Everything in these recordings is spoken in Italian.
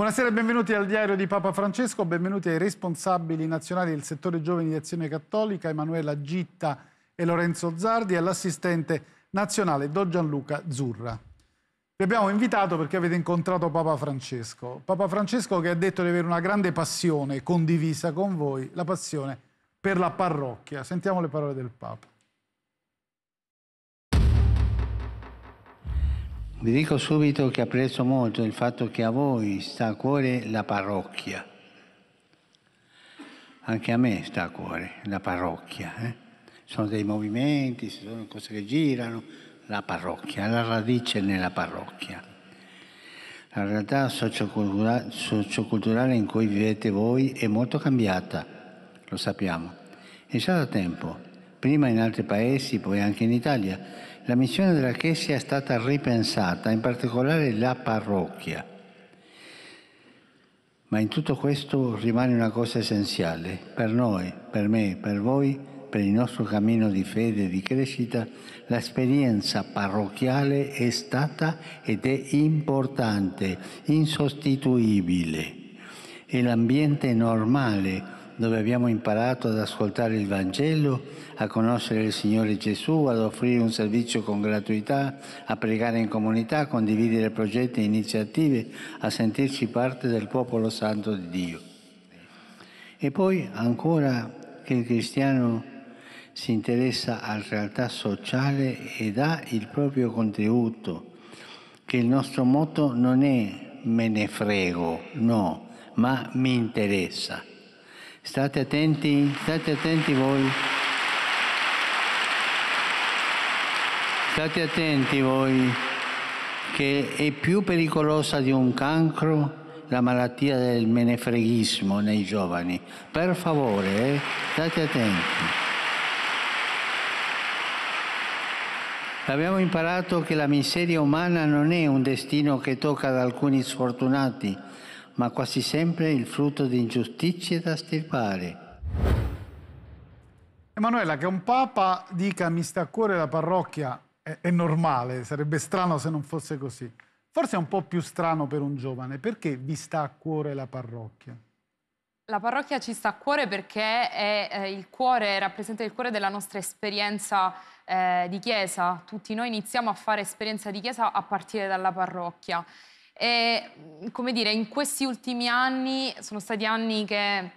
Buonasera e benvenuti al diario di Papa Francesco, benvenuti ai responsabili nazionali del settore giovani di Azione Cattolica, Emanuela Gitta e Lorenzo Zardi, e all'assistente nazionale Don Gianluca Zurra. Vi abbiamo invitato perché avete incontrato Papa Francesco. Papa Francesco che ha detto di avere una grande passione condivisa con voi, la passione per la parrocchia. Sentiamo le parole del Papa. Vi dico subito che apprezzo molto il fatto che a voi sta a cuore la parrocchia. Anche a me sta a cuore la parrocchia. Eh? Ci sono dei movimenti, ci sono cose che girano. La parrocchia, la radice nella parrocchia. La realtà socioculturale in cui vivete voi è molto cambiata, lo sappiamo. È già da tempo, prima in altri paesi, poi anche in Italia la missione della Chiesa è stata ripensata, in particolare la parrocchia. Ma in tutto questo rimane una cosa essenziale per noi, per me, per voi, per il nostro cammino di fede e di crescita, l'esperienza parrocchiale è stata ed è importante, insostituibile. È l'ambiente normale dove abbiamo imparato ad ascoltare il Vangelo, a conoscere il Signore Gesù, ad offrire un servizio con gratuità, a pregare in comunità, a condividere progetti e iniziative, a sentirci parte del popolo santo di Dio. E poi ancora che il cristiano si interessa alla realtà sociale e dà il proprio contributo, che il nostro motto non è me ne frego, no, ma mi interessa State attenti, state attenti voi. State attenti voi che è più pericolosa di un cancro la malattia del menefreghismo nei giovani. Per favore, eh, state attenti. Abbiamo imparato che la miseria umana non è un destino che tocca ad alcuni sfortunati, ma quasi sempre il frutto di ingiustizie da stirpare. Emanuela, che un papa dica mi sta a cuore la parrocchia è, è normale, sarebbe strano se non fosse così. Forse è un po' più strano per un giovane, perché vi sta a cuore la parrocchia? La parrocchia ci sta a cuore perché è, eh, il cuore, rappresenta il cuore della nostra esperienza eh, di chiesa. Tutti noi iniziamo a fare esperienza di chiesa a partire dalla parrocchia. E, come dire, in questi ultimi anni sono stati anni che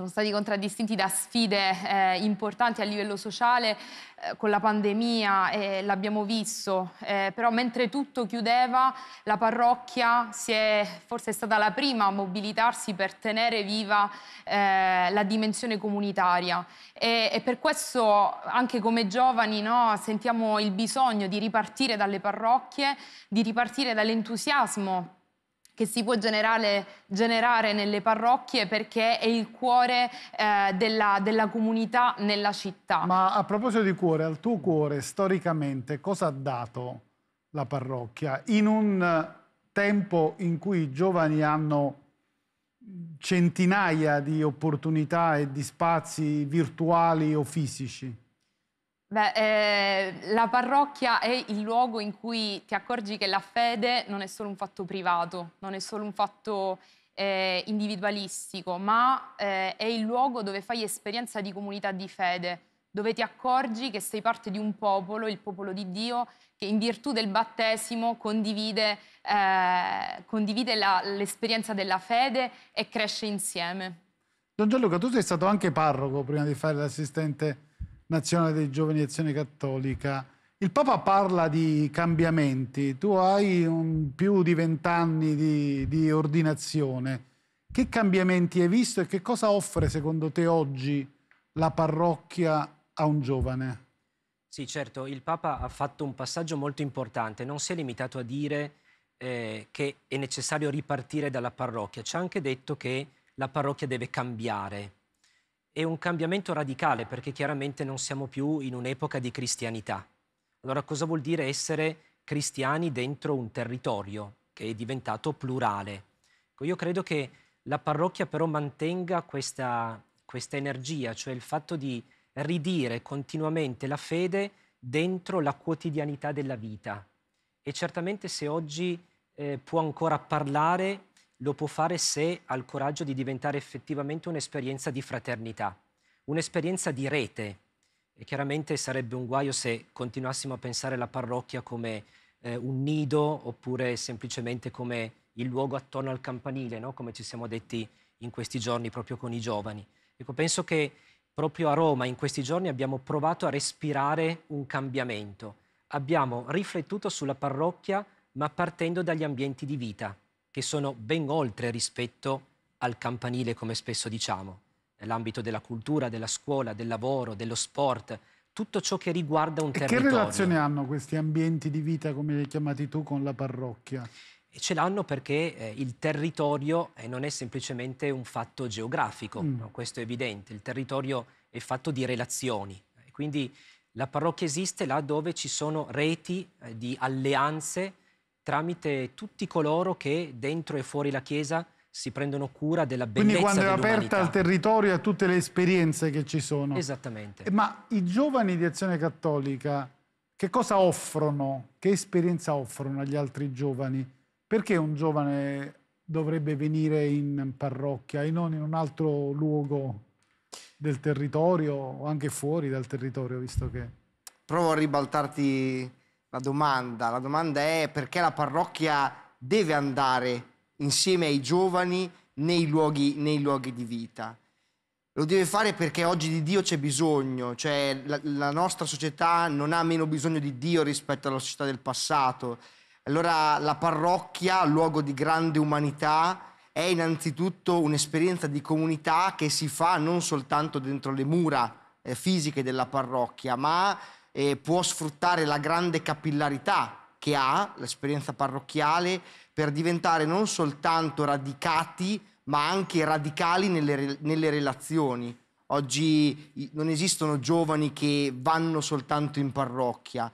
sono stati contraddistinti da sfide eh, importanti a livello sociale eh, con la pandemia, eh, l'abbiamo visto, eh, però mentre tutto chiudeva la parrocchia si è, forse è stata la prima a mobilitarsi per tenere viva eh, la dimensione comunitaria e, e, per questo anche come giovani no, sentiamo il bisogno di ripartire dalle parrocchie, di ripartire dall'entusiasmo che si può generare, generare, nelle parrocchie perché è il cuore eh, della, della, comunità nella città. Ma a proposito di cuore, al tuo cuore storicamente cosa ha dato la parrocchia in un tempo in cui i giovani hanno centinaia di opportunità e di spazi virtuali o fisici? Beh, eh, la parrocchia è il luogo in cui ti accorgi che la fede non è solo un fatto privato, non è solo un fatto eh, individualistico, ma eh, è il luogo dove fai esperienza di comunità di fede, dove ti accorgi che sei parte di un popolo, il popolo di Dio, che in virtù del battesimo condivide, eh, condivide la, l'esperienza della fede e cresce insieme. Don Gianluca, tu sei stato anche parroco prima di fare l'assistente nazionale dei giovani azione cattolica. Il Papa parla di cambiamenti, tu hai un, più di vent'anni di, di ordinazione. Che cambiamenti hai visto e che cosa offre secondo te oggi la parrocchia a un giovane? Sì, certo, il Papa ha fatto un passaggio molto importante, non si è limitato a dire eh, che è necessario ripartire dalla parrocchia, ci ha anche detto che la parrocchia deve cambiare, è un cambiamento radicale perché chiaramente non siamo più in un'epoca di cristianità. Allora cosa vuol dire essere cristiani dentro un territorio che è diventato plurale? Ecco, io credo che la parrocchia però mantenga questa, questa energia, cioè il fatto di ridire continuamente la fede dentro la quotidianità della vita. E certamente se oggi eh, può ancora parlare lo può fare se ha il coraggio di diventare effettivamente un'esperienza di fraternità, un'esperienza di rete. E chiaramente sarebbe un guaio se continuassimo a pensare alla parrocchia come eh, un nido oppure semplicemente come il luogo attorno al campanile, no? come ci siamo detti in questi giorni proprio con i giovani. Ecco, penso che proprio a Roma in questi giorni abbiamo provato a respirare un cambiamento. Abbiamo riflettuto sulla parrocchia ma partendo dagli ambienti di vita che sono ben oltre rispetto al campanile, come spesso diciamo, nell'ambito della cultura, della scuola, del lavoro, dello sport, tutto ciò che riguarda un e territorio. Che relazione hanno questi ambienti di vita, come li hai chiamati tu, con la parrocchia? E ce l'hanno perché eh, il territorio eh, non è semplicemente un fatto geografico, mm. no? questo è evidente, il territorio è fatto di relazioni. quindi la parrocchia esiste là dove ci sono reti eh, di alleanze tramite tutti coloro che dentro e fuori la Chiesa si prendono cura della bellezza Quindi quando è aperta al territorio e a tutte le esperienze che ci sono. Esattamente. Ma i giovani di Azione Cattolica che cosa offrono? Che esperienza offrono agli altri giovani? Perché un giovane dovrebbe venire in parrocchia e non in un altro luogo del territorio o anche fuori dal territorio, visto che... Provo a ribaltarti la domanda. La domanda è perché la parrocchia deve andare insieme ai giovani nei luoghi, nei luoghi di vita. Lo deve fare perché oggi di Dio c'è bisogno, cioè la, la nostra società non ha meno bisogno di Dio rispetto alla società del passato. Allora la parrocchia, luogo di grande umanità, è innanzitutto un'esperienza di comunità che si fa non soltanto dentro le mura eh, fisiche della parrocchia, ma eh, può sfruttare la grande capillarità che ha l'esperienza parrocchiale per diventare non soltanto radicati, ma anche radicali nelle, nelle relazioni. Oggi non esistono giovani che vanno soltanto in parrocchia,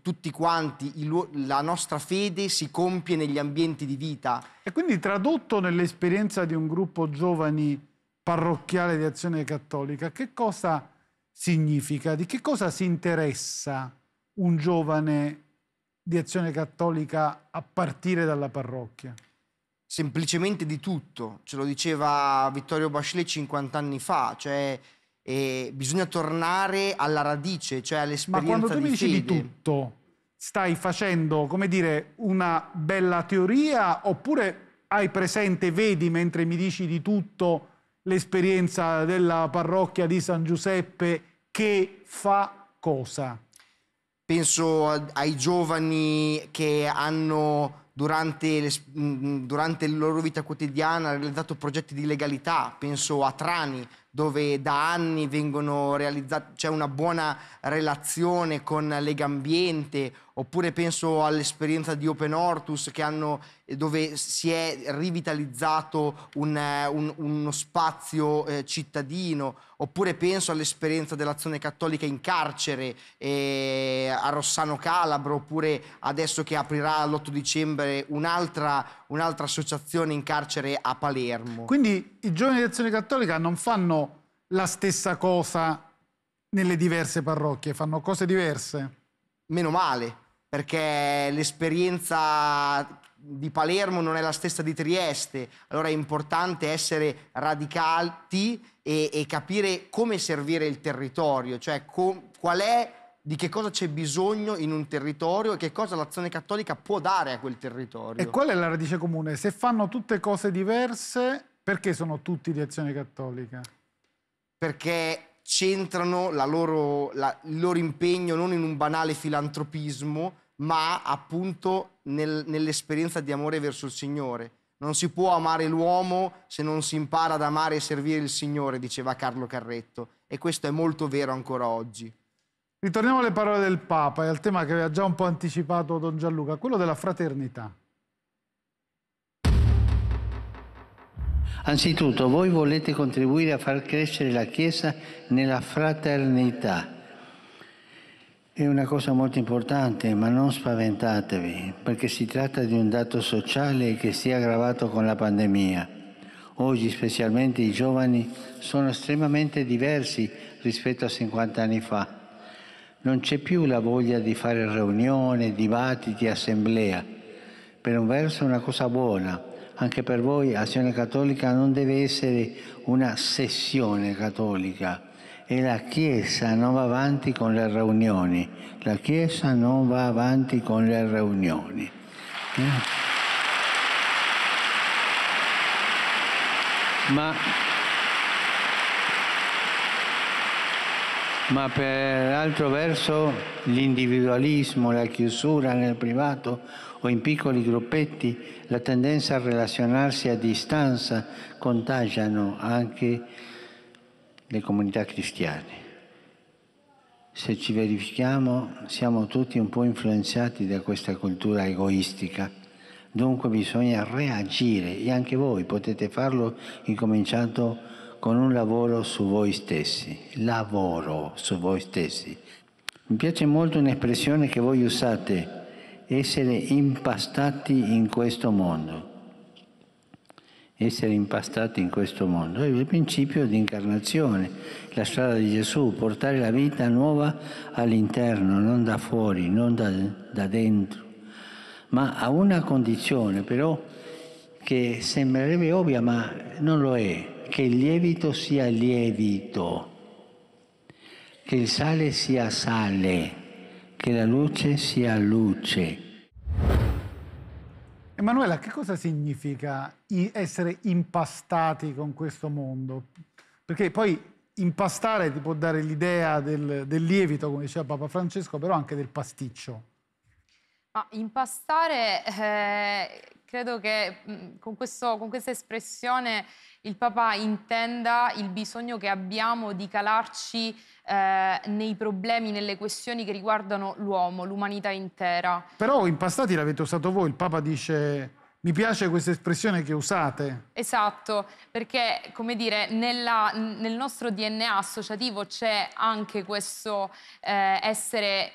tutti quanti, la nostra fede si compie negli ambienti di vita. E quindi tradotto nell'esperienza di un gruppo giovani parrocchiale di azione cattolica, che cosa significa, di che cosa si interessa un giovane di azione cattolica a partire dalla parrocchia? Semplicemente di tutto, ce lo diceva Vittorio Bachelet 50 anni fa, cioè eh, bisogna tornare alla radice, cioè all'esperienza di Ma quando tu mi dici fede. di tutto, stai facendo, come dire, una bella teoria oppure hai presente, vedi mentre mi dici di tutto l'esperienza della parrocchia di San Giuseppe che fa cosa? Penso ai giovani che hanno Durante, le, mm, mm, durante, la loro vita quotidiana realizzato progetti di legalità, penso a Trani, dove da anni vengono realizzate, c'è una buona relazione con Legambiente, oppure penso all'esperienza di Open Hortus hanno, eh, dove si è rivitalizzato un, eh, un, uno spazio eh, cittadino, oppure penso all'esperienza dell'azione cattolica in carcere eh, a Rossano Calabro, oppure adesso che aprirà l'8 dicembre un'altra un'altra associazione in carcere a Palermo. Quindi i giovani di azione cattolica non fanno la stessa cosa nelle diverse parrocchie, fanno cose diverse. Meno male, perché l'esperienza di Palermo non è la stessa di Trieste, allora è importante essere radicati e, e capire come servire il territorio, cioè qual è di che cosa c'è bisogno in un territorio e che cosa l'azione cattolica può dare a quel territorio. E qual è la radice comune? Se fanno tutte cose diverse, perché sono tutti di azione cattolica? Perché centrano la loro, la, il loro impegno non in un banale filantropismo, ma appunto nel, nell'esperienza di amore verso il Signore. Non si può amare l'uomo se non si impara ad amare e servire il Signore, diceva Carlo Carretto. E questo è molto vero ancora oggi. Ritorniamo alle parole del Papa e al tema che aveva già un po' anticipato Don Gianluca, quello della fraternità. Anzitutto, voi volete contribuire a far crescere la Chiesa nella fraternità. È una cosa molto importante, ma non spaventatevi, perché si tratta di un dato sociale che si è aggravato con la pandemia. Oggi specialmente i giovani sono estremamente diversi rispetto a 50 anni fa non c'è più la voglia di fare riunioni, dibattiti, assemblea. Per un verso è una cosa buona, anche per voi Azione Cattolica non deve essere una sessione cattolica e la Chiesa non va avanti con le riunioni. La Chiesa non va avanti con le riunioni. Eh? Ma ma per altro verso l'individualismo, la chiusura nel privato o in piccoli gruppetti, la tendenza a relazionarsi a distanza contagiano anche le comunità cristiane. Se ci verifichiamo siamo tutti un po' influenzati da questa cultura egoistica, dunque bisogna reagire e anche voi potete farlo incominciando a con un lavoro su voi stessi. Lavoro su voi stessi. Mi piace molto un'espressione che voi usate, essere impastati in questo mondo. Essere impastati in questo mondo è il principio di incarnazione, la strada di Gesù, portare la vita nuova all'interno, non da fuori, non da, da dentro, ma a una condizione però che sembrerebbe ovvia ma non lo è, che il lievito sia lievito, che il sale sia sale, che la luce sia luce. Emanuela, che cosa significa essere impastati con questo mondo? Perché poi impastare ti può dare l'idea del, del lievito, come diceva Papa Francesco, però anche del pasticcio. Ah, impastare, eh, credo che mh, mm, con, questo, con, questa espressione il Papa intenda il bisogno che abbiamo di calarci eh, nei problemi, nelle questioni che riguardano l'uomo, l'umanità intera. Però impastati l'avete usato voi, il Papa dice mi piace questa espressione che usate. Esatto, perché come dire, nella, nel nostro DNA associativo c'è anche questo eh, essere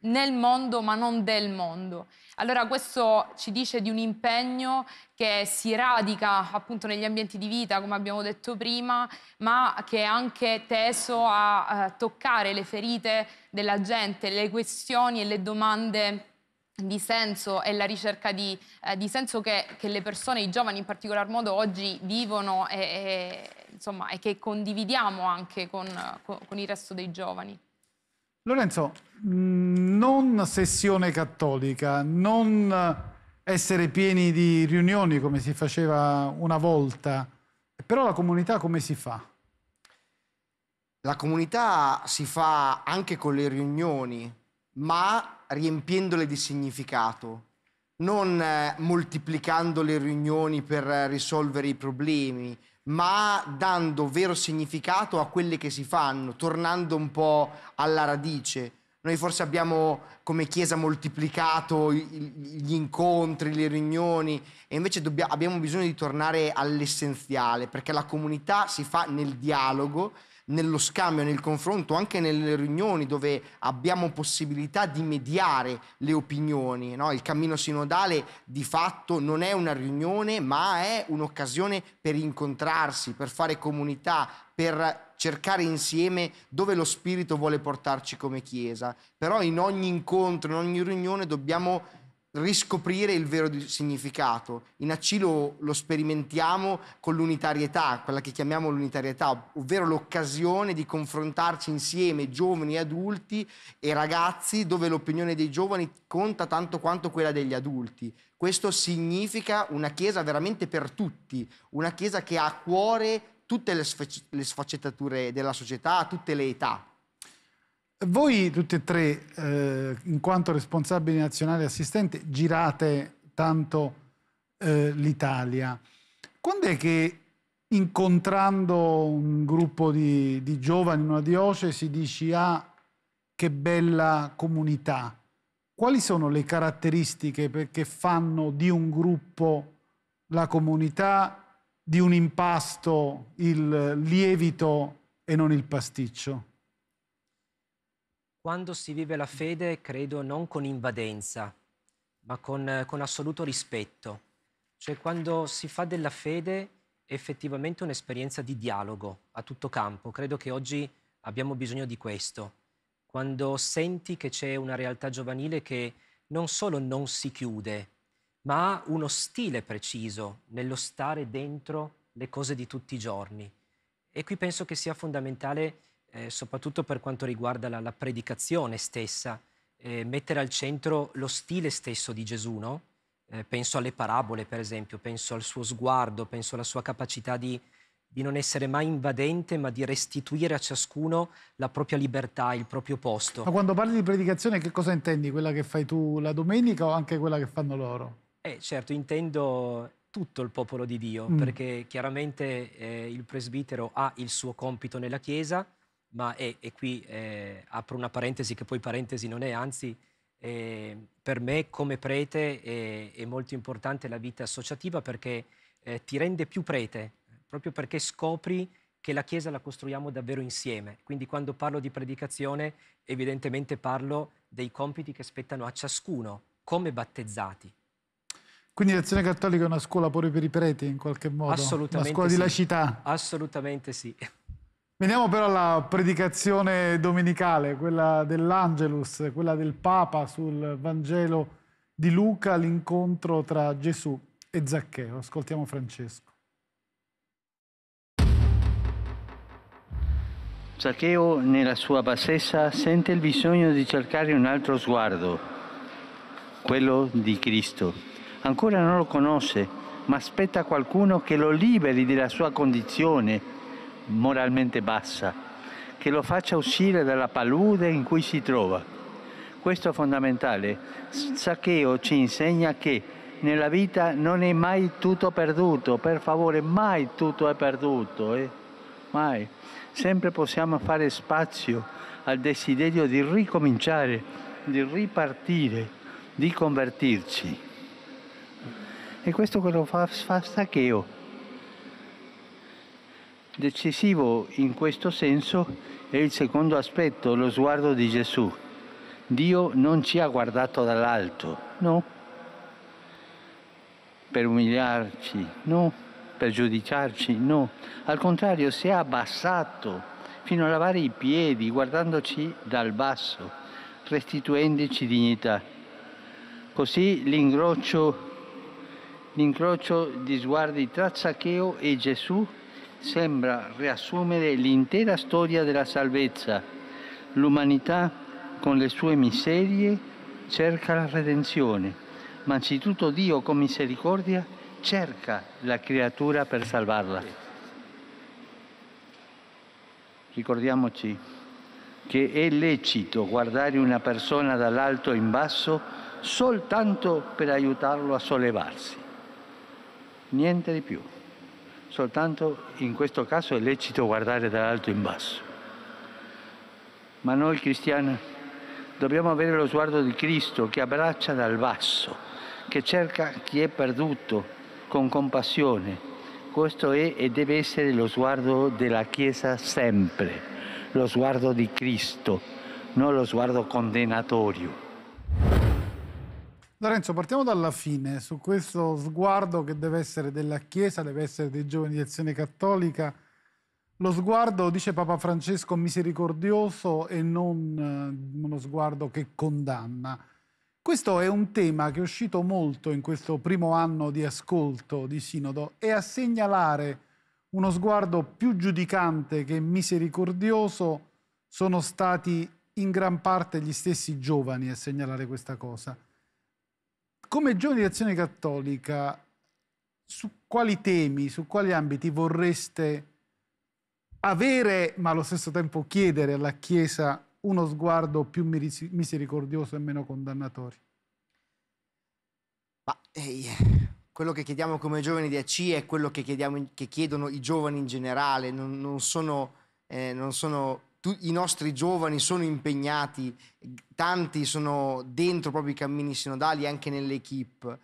nel mondo ma non del mondo. Allora questo ci dice di un impegno che si radica appunto negli ambienti di vita, come abbiamo detto prima, ma che è anche teso a eh, toccare le ferite della gente, le questioni e le domande di senso e la ricerca di, eh, di senso che, che, le persone, i giovani in particolar modo, oggi vivono e, e, insomma, e che condividiamo anche con, con, con il resto dei giovani. Lorenzo, mm, non sessione cattolica, non essere pieni di riunioni come si faceva una volta, però la comunità come si fa? La comunità si fa anche con le riunioni, ma riempiendole di significato, non eh, moltiplicando le riunioni per eh, risolvere i problemi ma dando vero significato a quelle che si fanno, tornando un po' alla radice. Noi forse abbiamo come Chiesa moltiplicato gli incontri, le riunioni e invece dobbiamo, abbiamo bisogno di tornare all'essenziale perché la comunità si fa nel dialogo nello scambio, nel confronto, anche nelle riunioni dove abbiamo possibilità di mediare le opinioni. No? Il cammino sinodale di fatto non è una riunione, ma è un'occasione per incontrarsi, per fare comunità, per cercare insieme dove lo Spirito vuole portarci come Chiesa. Però in ogni incontro, in ogni riunione dobbiamo riscoprire il vero significato. In AC lo, lo sperimentiamo con l'unitarietà, quella che chiamiamo l'unitarietà, ovvero l'occasione di confrontarci insieme giovani, adulti e ragazzi, dove l'opinione dei giovani conta tanto quanto quella degli adulti. Questo significa una Chiesa veramente per tutti, una Chiesa che ha a cuore tutte le sfaccettature della società, tutte le età. Voi tutti e tre, eh, in quanto responsabili nazionali assistenti, girate tanto eh, l'Italia. Quando è che incontrando un gruppo di, di giovani in una diocesi dici ah che bella comunità? Quali sono le caratteristiche che fanno di un gruppo la comunità, di un impasto il lievito e non il pasticcio? Quando si vive la fede, credo non con invadenza, ma con, con assoluto rispetto. Cioè quando si fa della fede effettivamente un'esperienza di dialogo a tutto campo. Credo che oggi abbiamo bisogno di questo. Quando senti che c'è una realtà giovanile che non solo non si chiude, ma ha uno stile preciso nello stare dentro le cose di tutti i giorni. E qui penso che sia fondamentale eh, soprattutto per quanto riguarda la, la predicazione stessa, eh, mettere al centro lo stile stesso di Gesù, no? eh, penso alle parabole, per esempio, penso al suo sguardo, penso alla sua capacità di, di non essere mai invadente, ma di restituire a ciascuno la propria libertà, il proprio posto. Ma quando parli di predicazione, che cosa intendi? Quella che fai tu la domenica o anche quella che fanno loro? Eh, certo, intendo tutto il popolo di Dio, mm. perché chiaramente eh, il presbitero ha il suo compito nella Chiesa, ma e, e qui eh, apro una parentesi che poi parentesi non è, anzi eh, per me come prete è, è, molto importante la vita associativa perché eh, ti rende più prete, proprio perché scopri che la Chiesa la costruiamo davvero insieme. Quindi quando parlo di predicazione evidentemente parlo dei compiti che spettano a ciascuno come battezzati. Quindi l'Azione Cattolica è una scuola pure per i preti in qualche modo? Assolutamente. Una scuola sì. di laicità? Assolutamente sì. Veniamo però alla predicazione domenicale, quella dell'Angelus, quella del Papa sul Vangelo di Luca, l'incontro tra Gesù e Zaccheo. Ascoltiamo Francesco. Zaccheo nella sua bassezza sente il bisogno di cercare un altro sguardo, quello di Cristo. Ancora non lo conosce, ma aspetta qualcuno che lo liberi della sua condizione moralmente bassa, che lo faccia uscire dalla palude in cui si trova. Questo è fondamentale. Saccheo ci insegna che nella vita non è mai tutto perduto, per favore, mai tutto è perduto, eh? mai. Sempre possiamo fare spazio al desiderio di ricominciare, di ripartire, di convertirci. E questo è quello che fa, fa Saccheo Decisivo in questo senso è il secondo aspetto, lo sguardo di Gesù. Dio non ci ha guardato dall'alto, no, per umiliarci, no, per giudicarci, no. Al contrario, si è abbassato fino a lavare i piedi, guardandoci dal basso, restituendoci dignità. Così l'incrocio, l'incrocio di sguardi tra Zaccheo e Gesù sembra riassumere l'intera storia della salvezza. L'umanità, con le sue miserie, cerca la redenzione, ma anzitutto Dio, con misericordia, cerca la creatura per salvarla. Ricordiamoci che è lecito guardare una persona dall'alto in basso soltanto per aiutarlo a sollevarsi, niente di più soltanto in questo caso è lecito guardare dall'alto in basso. Ma noi cristiani dobbiamo avere lo sguardo di Cristo che abbraccia dal basso, che cerca chi è perduto con compassione. Questo è e deve essere lo sguardo della Chiesa sempre, lo sguardo di Cristo, non lo sguardo condenatorio. Lorenzo, partiamo dalla fine, su questo sguardo che deve essere della Chiesa, deve essere dei giovani di azione cattolica. Lo sguardo, dice Papa Francesco, misericordioso e non eh, uno sguardo che condanna. Questo è un tema che è uscito molto in questo primo anno di ascolto di Sinodo e a segnalare uno sguardo più giudicante che misericordioso sono stati in gran parte gli stessi giovani a segnalare questa cosa come giovane di azione cattolica, su quali temi, su quali ambiti vorreste avere, ma allo stesso tempo chiedere alla Chiesa uno sguardo più misericordioso e meno condannatorio? Ma, hey, quello che chiediamo come giovani di ACI è quello che, che chiedono i giovani in generale, non, non sono, eh, non sono tu, i nostri giovani sono impegnati, tanti sono dentro proprio i cammini sinodali anche nell'equipe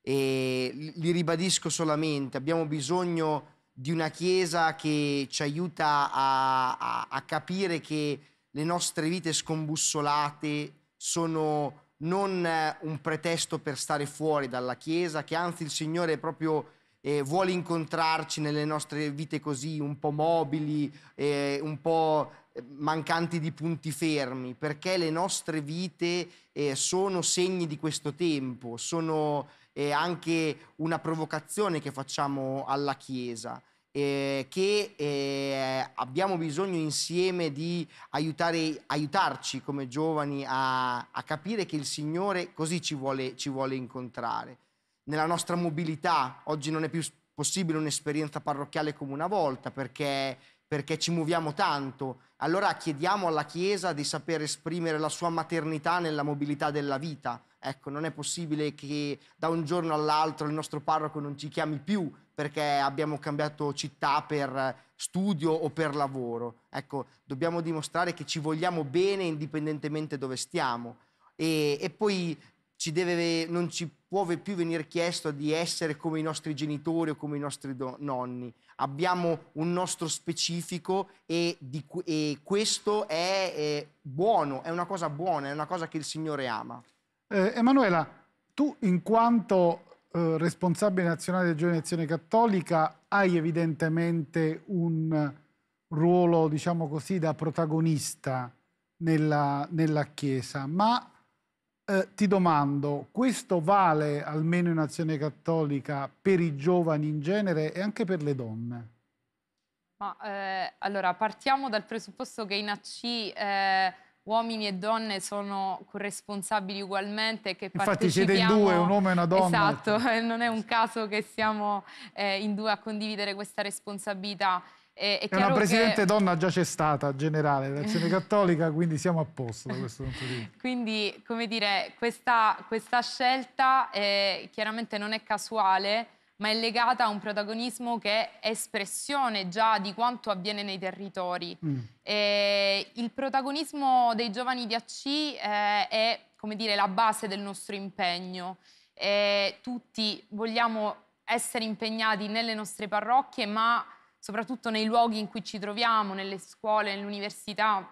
e li ribadisco solamente, abbiamo bisogno di una Chiesa che ci aiuta a, a, a capire che le nostre vite scombussolate sono non eh, un pretesto per stare fuori dalla Chiesa, che anzi il Signore proprio eh, vuole incontrarci nelle nostre vite così, un po' mobili, eh, un po' mancanti di punti fermi, perché le nostre vite eh, sono segni di questo tempo, sono eh, anche una provocazione che facciamo alla Chiesa. Eh, che eh, abbiamo bisogno insieme di aiutare, aiutarci come giovani a, a, capire che il Signore così ci vuole, ci vuole, incontrare. Nella nostra mobilità oggi non è più possibile un'esperienza parrocchiale come una volta perché perché ci muoviamo tanto. Allora chiediamo alla Chiesa di saper esprimere la sua maternità nella mobilità della vita. Ecco, non è possibile che da un giorno all'altro il nostro parroco non ci chiami più perché abbiamo cambiato città per studio o per lavoro. Ecco, dobbiamo dimostrare che ci vogliamo bene indipendentemente dove stiamo. E, e poi ci deve, non ci può più venire chiesto di essere come i nostri genitori o come i nostri don- nonni. Abbiamo un nostro specifico e, di, e questo è, è, buono, è una cosa buona, è una cosa che il Signore ama. Eh, Emanuela, tu in quanto eh, responsabile nazionale della Giovane Azione Cattolica hai evidentemente un ruolo, diciamo così, da protagonista nella, nella Chiesa, ma eh, ti domando, questo vale almeno in azione cattolica per i giovani in genere e anche per le donne? Ma, eh, allora, partiamo dal presupposto che in AC eh, uomini e donne sono corresponsabili ugualmente. Che Infatti siete in due, un uomo e una donna. Esatto, non è un caso che siamo eh, in due a condividere questa responsabilità. È, è una presidente che... donna già c'è stata, generale, dell'azione cattolica, quindi siamo a posto da questo punto di vista. quindi, come dire, questa, questa scelta eh, chiaramente non è casuale, ma è legata a un protagonismo che è espressione già di quanto avviene nei territori. Mm. Eh, il protagonismo dei giovani di AC eh, è, come dire, la base del nostro impegno. Eh, tutti vogliamo essere impegnati nelle nostre parrocchie, ma soprattutto nei luoghi in cui ci troviamo, nelle scuole, nell'università,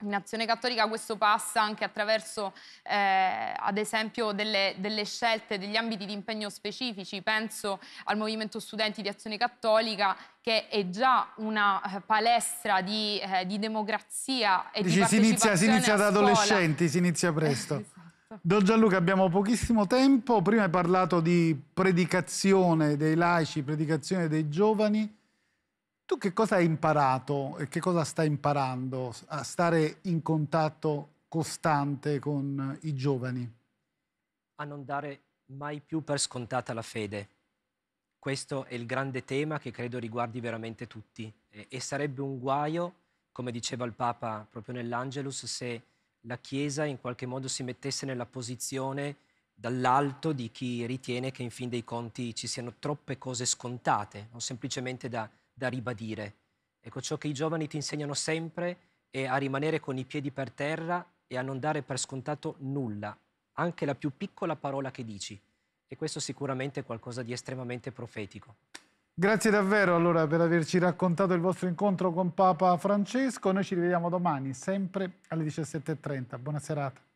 in Azione Cattolica questo passa anche attraverso, eh, ad esempio, delle, delle, scelte, degli ambiti di impegno specifici. Penso al Movimento Studenti di Azione Cattolica, che è già una eh, palestra di, eh, di, democrazia e Dici, di si inizia, si inizia da adolescenti, si inizia presto. esatto. Don Gianluca, abbiamo pochissimo tempo. Prima hai parlato di predicazione dei laici, predicazione dei giovani. Tu che cosa hai imparato e che cosa stai imparando a stare in contatto costante con i giovani? A non dare mai più per scontata la fede. Questo è il grande tema che credo riguardi veramente tutti e, e sarebbe un guaio, come diceva il Papa proprio nell'Angelus, se la Chiesa in qualche modo si mettesse nella posizione dall'alto di chi ritiene che in fin dei conti ci siano troppe cose scontate, non semplicemente da da ribadire. Ecco, ciò che i giovani ti insegnano sempre è a rimanere con i piedi per terra e a non dare per scontato nulla, anche la più piccola parola che dici. E questo sicuramente è qualcosa di estremamente profetico. Grazie davvero allora per averci raccontato il vostro incontro con Papa Francesco. Noi ci rivediamo domani, sempre alle 17.30. Buona serata.